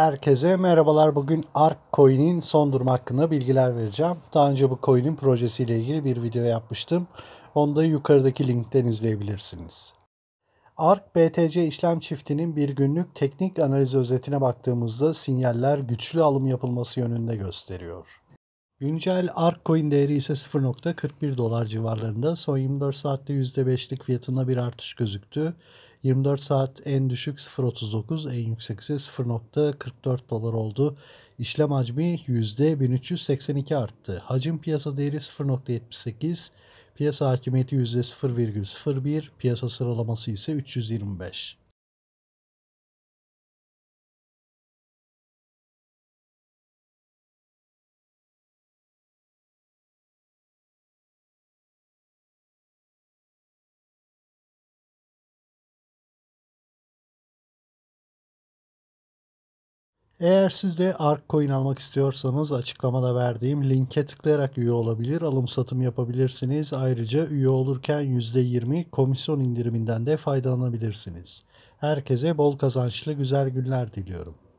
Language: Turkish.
Herkese merhabalar. Bugün ARK Coin'in son durum hakkında bilgiler vereceğim. Daha önce bu coin'in projesiyle ilgili bir video yapmıştım. Onu da yukarıdaki linkten izleyebilirsiniz. ARK BTC işlem çiftinin bir günlük teknik analiz özetine baktığımızda sinyaller güçlü alım yapılması yönünde gösteriyor. Güncel ARK coin değeri ise 0.41 dolar civarlarında. Son 24 saatte %5'lik fiyatında bir artış gözüktü. 24 saat en düşük 0.39, en yüksek ise 0.44 dolar oldu. İşlem hacmi %1382 arttı. Hacim piyasa değeri 0.78, piyasa hakimiyeti %0,01, piyasa sıralaması ise 325. Eğer siz de Ark ArkCoin almak istiyorsanız açıklamada verdiğim linke tıklayarak üye olabilir, alım satım yapabilirsiniz. Ayrıca üye olurken %20 komisyon indiriminden de faydalanabilirsiniz. Herkese bol kazançlı güzel günler diliyorum.